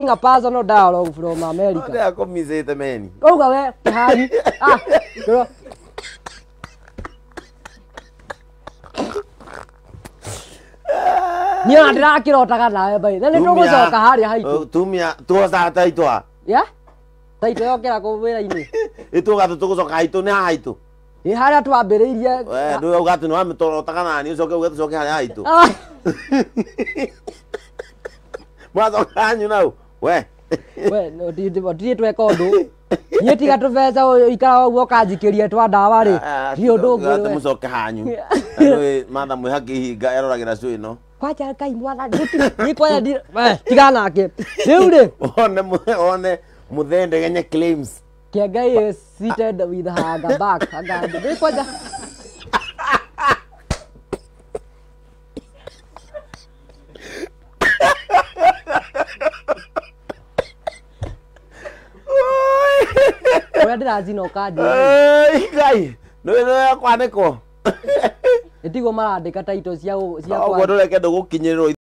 a personal dialogue from America. They are coming say the man. Go eh, away, Harry. Ah, girl. Eh, oh, ah? eh, ni andra kiro taka nawe bai. Na nitå gå coka harä a haitå. Tumia tuoca taitwa. Ya? Taitå yo kira kå wä ra-inä. Ä tå gatå tå gå coka haitå nä ha haitå. Ä harä a twambä rä irie. Ndå yauga atä nä wamä toro takanani å coke uge tå coke harä a ah. haitå. Mwacoka hanyu nau we tweka å ndå niä tiga tå beca ikara å guo kanjikä rie twa ndawa rä ndirä å ndå ngä må coke hanyu matha mwä haki ihinga eroragä ra cå ä no kwanja ngai mwana kwanja tiga nake rä u rä one må thendegenye kä ngai kwanja uria ndirazinoka ngai nä yakwanä kwo ä tigwo marandä ka taito ciaguo ndå reke ndå gå kinyä rä rwo